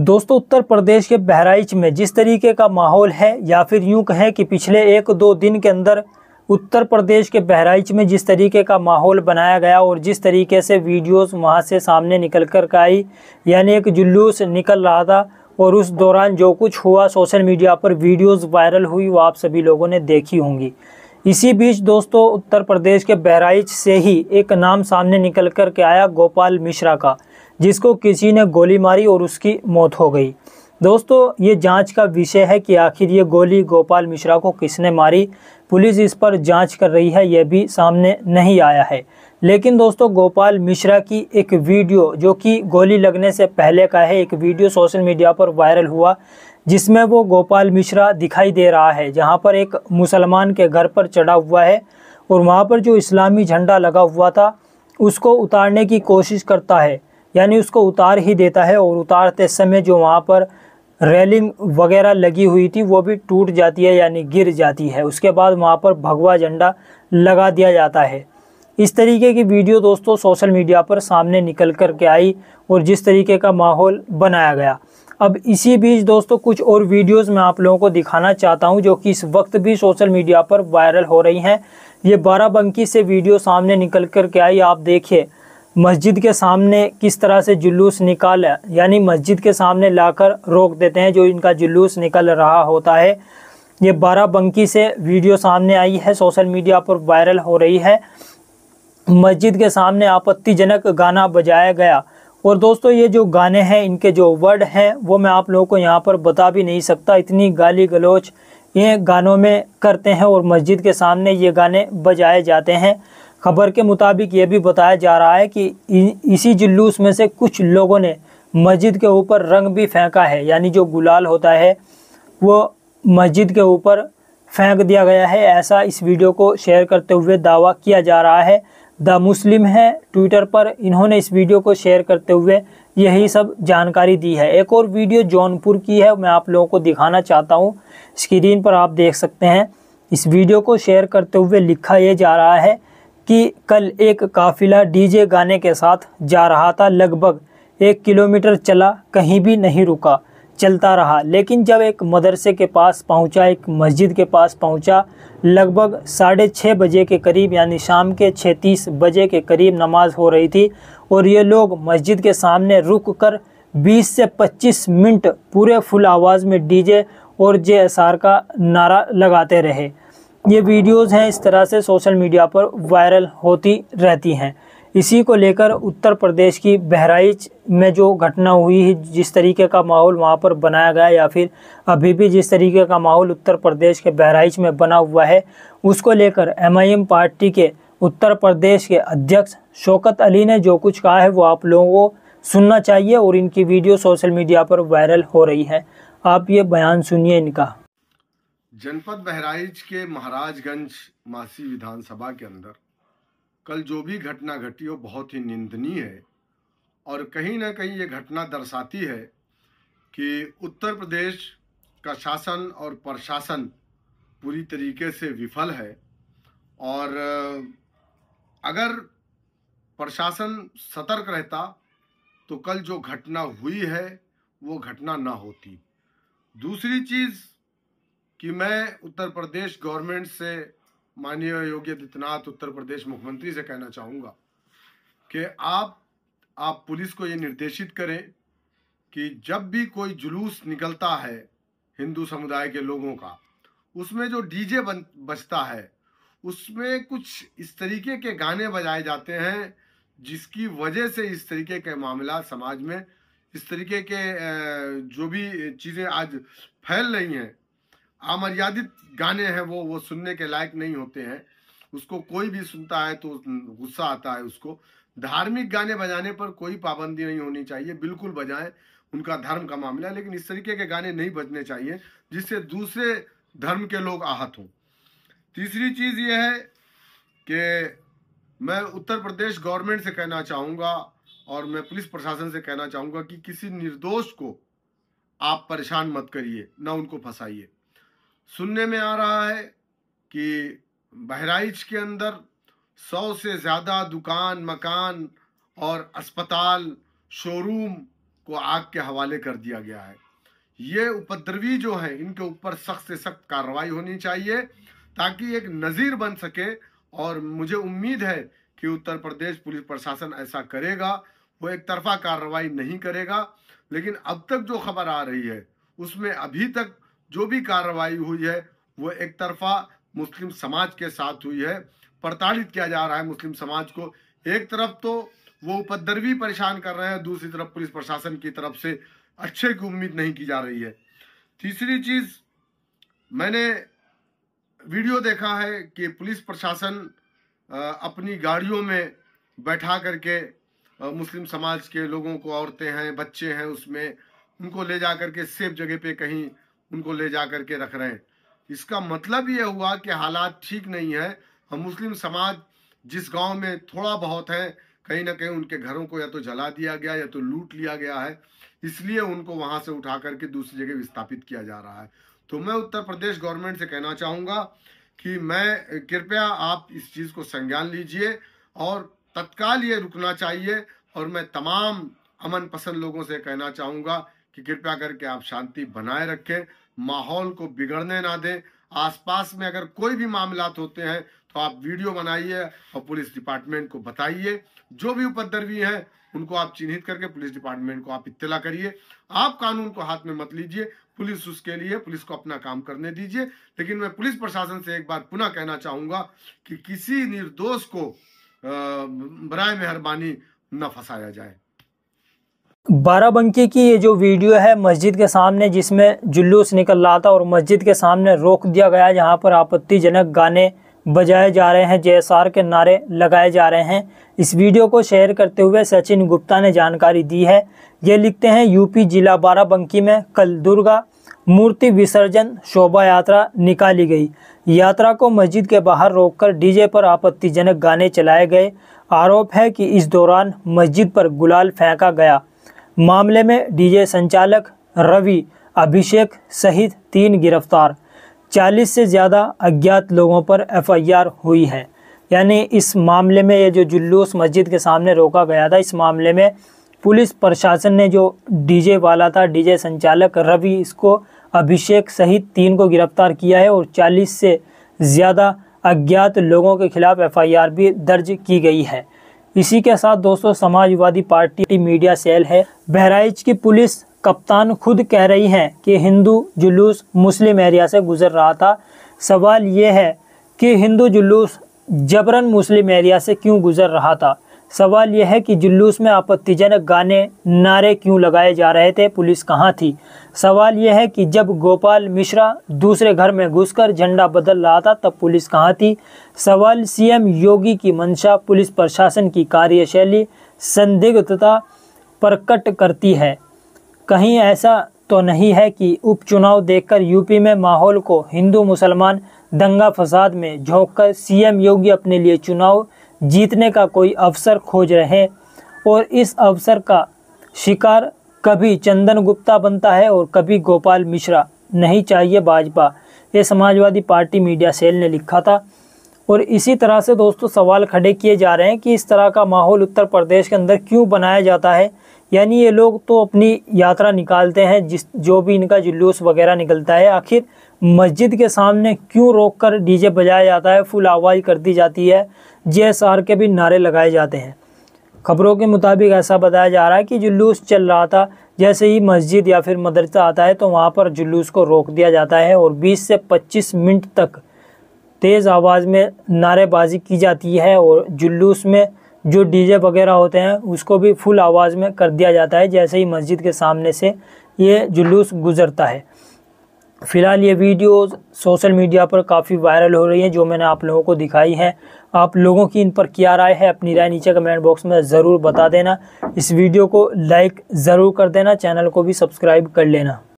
दोस्तों उत्तर प्रदेश के बहराइच में जिस तरीके का माहौल है या फिर यूं कहें कि पिछले एक दो दिन के अंदर उत्तर प्रदेश के बहराइच में जिस तरीके का माहौल बनाया गया और जिस तरीके से वीडियोस वहां से सामने निकल कर आई यानी एक जुलूस निकल रहा था और उस दौरान जो कुछ हुआ सोशल मीडिया पर वीडियोस वायरल हुई वो आप सभी लोगों ने देखी होंगी इसी बीच दोस्तों उत्तर प्रदेश के बहराइच से ही एक नाम सामने निकल कर के आया गोपाल मिश्रा का जिसको किसी ने गोली मारी और उसकी मौत हो गई दोस्तों ये जांच का विषय है कि आखिर ये गोली गोपाल मिश्रा को किसने मारी पुलिस इस पर जांच कर रही है यह भी सामने नहीं आया है लेकिन दोस्तों गोपाल मिश्रा की एक वीडियो जो कि गोली लगने से पहले का है एक वीडियो सोशल मीडिया पर वायरल हुआ जिसमें वो गोपाल मिश्रा दिखाई दे रहा है जहाँ पर एक मुसलमान के घर पर चढ़ा हुआ है और वहाँ पर जो इस्लामी झंडा लगा हुआ था उसको उतारने की कोशिश करता है यानी उसको उतार ही देता है और उतारते समय जो वहाँ पर रेलिंग वगैरह लगी हुई थी वो भी टूट जाती है यानी गिर जाती है उसके बाद वहाँ पर भगवा झंडा लगा दिया जाता है इस तरीके की वीडियो दोस्तों सोशल मीडिया पर सामने निकल कर के आई और जिस तरीके का माहौल बनाया गया अब इसी बीच दोस्तों कुछ और वीडियोस मैं आप लोगों को दिखाना चाहता हूं जो कि इस वक्त भी सोशल मीडिया पर वायरल हो रही हैं ये बाराबंकी से वीडियो सामने निकल कर के आई आप देखिए मस्जिद के सामने किस तरह से जुलूस निकाल यानी मस्जिद के सामने लाकर रोक देते हैं जो इनका जुलूस निकल रहा होता है ये बाराबंकी से वीडियो सामने आई है सोशल मीडिया पर वायरल हो रही है मस्जिद के सामने आपत्तिजनक गाना बजाया गया और दोस्तों ये जो गाने हैं इनके जो वर्ड हैं वो मैं आप लोगों को यहाँ पर बता भी नहीं सकता इतनी गाली गलोच ये गानों में करते हैं और मस्जिद के सामने ये गाने बजाए जाते हैं खबर के मुताबिक ये भी बताया जा रहा है कि इसी जुलूस में से कुछ लोगों ने मस्जिद के ऊपर रंग भी फेंका है यानी जो गुलाल होता है वो मस्जिद के ऊपर फेंक दिया गया है ऐसा इस वीडियो को शेयर करते हुए दावा किया जा रहा है द मुस्लिम है ट्विटर पर इन्होंने इस वीडियो को शेयर करते हुए यही सब जानकारी दी है एक और वीडियो जौनपुर की है मैं आप लोगों को दिखाना चाहता हूँ स्क्रीन पर आप देख सकते हैं इस वीडियो को शेयर करते हुए लिखा यह जा रहा है कि कल एक काफिला डीजे गाने के साथ जा रहा था लगभग एक किलोमीटर चला कहीं भी नहीं रुका चलता रहा लेकिन जब एक मदरसे के पास पहुंचा एक मस्जिद के पास पहुंचा लगभग साढ़े छः बजे के करीब यानी शाम के छः तीस बजे के करीब नमाज हो रही थी और ये लोग मस्जिद के सामने रुक कर बीस से पच्चीस मिनट पूरे फुल आवाज़ में डीजे और जे एस आर का नारा लगाते रहे ये वीडियोस हैं इस तरह से सोशल मीडिया पर वायरल होती रहती हैं इसी को लेकर उत्तर प्रदेश की बहराइच में जो घटना हुई है जिस तरीके का माहौल वहाँ पर बनाया गया या फिर अभी भी जिस तरीके का माहौल उत्तर प्रदेश के बहराइच में बना हुआ है उसको लेकर एमआईएम पार्टी के उत्तर प्रदेश के अध्यक्ष शौकत अली ने जो कुछ कहा है वो आप लोगों को सुनना चाहिए और इनकी वीडियो सोशल मीडिया पर वायरल हो रही है आप ये बयान सुनिए इनका जनपद बहराइच के महाराजगंज मासी विधानसभा के अंदर कल जो भी घटना घटी वो बहुत ही निंदनीय है और कहीं ना कहीं ये घटना दर्शाती है कि उत्तर प्रदेश का शासन और प्रशासन पूरी तरीके से विफल है और अगर प्रशासन सतर्क रहता तो कल जो घटना हुई है वो घटना ना होती दूसरी चीज़ कि मैं उत्तर प्रदेश गवर्नमेंट से माननीय योगी आदित्यनाथ उत्तर प्रदेश मुख्यमंत्री से कहना चाहूँगा कि आप आप पुलिस को ये निर्देशित करें कि जब भी कोई जुलूस निकलता है हिंदू समुदाय के लोगों का उसमें जो डीजे बन बजता है उसमें कुछ इस तरीके के गाने बजाए जाते हैं जिसकी वजह से इस तरीके के मामला समाज में इस तरीके के जो भी चीज़ें आज फैल रही हैं अमर्यादित गाने हैं वो वो सुनने के लायक नहीं होते हैं उसको कोई भी सुनता है तो गुस्सा आता है उसको धार्मिक गाने बजाने पर कोई पाबंदी नहीं होनी चाहिए बिल्कुल बजाएं उनका धर्म का मामला है लेकिन इस तरीके के गाने नहीं बजने चाहिए जिससे दूसरे धर्म के लोग आहत हों तीसरी चीज़ ये है कि मैं उत्तर प्रदेश गवर्नमेंट से कहना चाहूँगा और मैं पुलिस प्रशासन से कहना चाहूँगा कि किसी निर्दोष को आप परेशान मत करिए ना उनको फंसाइए सुनने में आ रहा है कि बहराइच के अंदर सौ से ज़्यादा दुकान मकान और अस्पताल शोरूम को आग के हवाले कर दिया गया है ये उपद्रवी जो हैं इनके ऊपर सख्त से सख्त कार्रवाई होनी चाहिए ताकि एक नज़ीर बन सके और मुझे उम्मीद है कि उत्तर प्रदेश पुलिस प्रशासन ऐसा करेगा वो एक तरफा कार्रवाई नहीं करेगा लेकिन अब तक जो खबर आ रही है उसमें अभी तक जो भी कार्रवाई हुई है वो एक तरफा मुस्लिम समाज के साथ हुई है प्रताड़ित किया जा रहा है मुस्लिम समाज को एक तरफ तो वो उपद्रवी परेशान कर रहे हैं दूसरी तरफ पुलिस प्रशासन की तरफ से अच्छे की उम्मीद नहीं की जा रही है तीसरी चीज मैंने वीडियो देखा है कि पुलिस प्रशासन अपनी गाड़ियों में बैठा करके मुस्लिम समाज के लोगों को औरतें हैं बच्चे हैं उसमें उनको ले जा करके सेफ जगह पे कहीं उनको ले जा करके रख रहे हैं इसका मतलब ये हुआ कि हालात ठीक नहीं है हम मुस्लिम समाज जिस गांव में थोड़ा बहुत है कहीं ना कहीं उनके घरों को या तो जला दिया गया या तो लूट लिया गया है इसलिए उनको वहां से उठा करके दूसरी जगह विस्थापित किया जा रहा है तो मैं उत्तर प्रदेश गवर्नमेंट से कहना चाहूँगा कि मैं कृपया आप इस चीज़ को संज्ञान लीजिए और तत्काल ये रुकना चाहिए और मैं तमाम अमन पसंद लोगों से कहना चाहूँगा कि कृपया करके आप शांति बनाए रखें माहौल को बिगड़ने ना दें आसपास में अगर कोई भी मामलात होते हैं तो आप वीडियो बनाइए और पुलिस डिपार्टमेंट को बताइए जो भी उपद्रवी हैं उनको आप चिन्हित करके पुलिस डिपार्टमेंट को आप इत्तला करिए आप कानून को हाथ में मत लीजिए पुलिस उसके लिए पुलिस को अपना काम करने दीजिए लेकिन मैं पुलिस प्रशासन से एक बार पुनः कहना चाहूंगा कि किसी निर्दोष को बरए मेहरबानी न फंसाया जाए बाराबंकी की ये जो वीडियो है मस्जिद के सामने जिसमें जुलूस निकल रहा था और मस्जिद के सामने रोक दिया गया जहां पर आपत्तिजनक गाने बजाए जा रहे हैं जयसार के नारे लगाए जा रहे हैं इस वीडियो को शेयर करते हुए सचिन गुप्ता ने जानकारी दी है ये लिखते हैं यूपी जिला बाराबंकी में कल दुर्गा मूर्ति विसर्जन शोभा यात्रा निकाली गई यात्रा को मस्जिद के बाहर रोककर डीजे पर आपत्तिजनक गाने चलाए गए आरोप है कि इस दौरान मस्जिद पर गुलाल फेंका गया मामले में डीजे संचालक रवि अभिषेक सहित तीन गिरफ्तार 40 से ज़्यादा अज्ञात लोगों पर एफआईआर हुई है यानी इस मामले में ये जो जुलूस मस्जिद के सामने रोका गया था इस मामले में पुलिस प्रशासन ने जो डीजे वाला था डीजे संचालक रवि इसको अभिषेक सहित तीन को गिरफ्तार किया है और 40 से ज़्यादा अज्ञात लोगों के खिलाफ एफआईआर भी दर्ज की गई है इसी के साथ दोस्तों समाजवादी पार्टी मीडिया सेल है बहराइच की पुलिस कप्तान खुद कह रही है कि हिंदू जुलूस मुस्लिम एरिया से गुजर रहा था सवाल ये है कि हिंदू जुलूस जबरन मुस्लिम एरिया से क्यों गुजर रहा था सवाल यह है कि जुलूस में आपत्तिजनक गाने नारे क्यों लगाए जा रहे थे पुलिस कहाँ थी सवाल यह है कि जब गोपाल मिश्रा दूसरे घर में घुसकर झंडा बदल रहा था तब पुलिस कहाँ थी सवाल सीएम योगी की मंशा पुलिस प्रशासन की कार्यशैली संदिग्धता प्रकट करती है कहीं ऐसा तो नहीं है कि उपचुनाव देखकर यूपी में माहौल को हिंदू मुसलमान दंगा फसाद में झोंककर सीएम योगी अपने लिए चुनाव जीतने का कोई अवसर खोज रहे और इस अवसर का शिकार कभी चंदन गुप्ता बनता है और कभी गोपाल मिश्रा नहीं चाहिए भाजपा ये समाजवादी पार्टी मीडिया सेल ने लिखा था और इसी तरह से दोस्तों सवाल खड़े किए जा रहे हैं कि इस तरह का माहौल उत्तर प्रदेश के अंदर क्यों बनाया जाता है यानी ये लोग तो अपनी यात्रा निकालते हैं जिस जो भी इनका जुलूस वगैरह निकलता है आखिर मस्जिद के सामने क्यों रोक कर डीजे बजाया जाता है फुल आवाज़ कर दी जाती है जे के भी नारे लगाए जाते हैं खबरों के मुताबिक ऐसा बताया जा रहा है कि जुलूस चल रहा था जैसे ही मस्जिद या फिर मदरसा आता है तो वहाँ पर जुलूस को रोक दिया जाता है और 20 से 25 मिनट तक तेज़ आवाज़ में नारेबाजी की जाती है और जुलूस में जो डीजे वगैरह होते हैं उसको भी फुल आवाज़ में कर दिया जाता है जैसे ही मस्जिद के सामने से ये जुलूस गुज़रता है फ़िलहाल ये वीडियोस सोशल मीडिया पर काफ़ी वायरल हो रही हैं जो मैंने आप लोगों को दिखाई हैं आप लोगों की इन पर क्या राय है अपनी राय नीचे कमेंट बॉक्स में ज़रूर बता देना इस वीडियो को लाइक ज़रूर कर देना चैनल को भी सब्सक्राइब कर लेना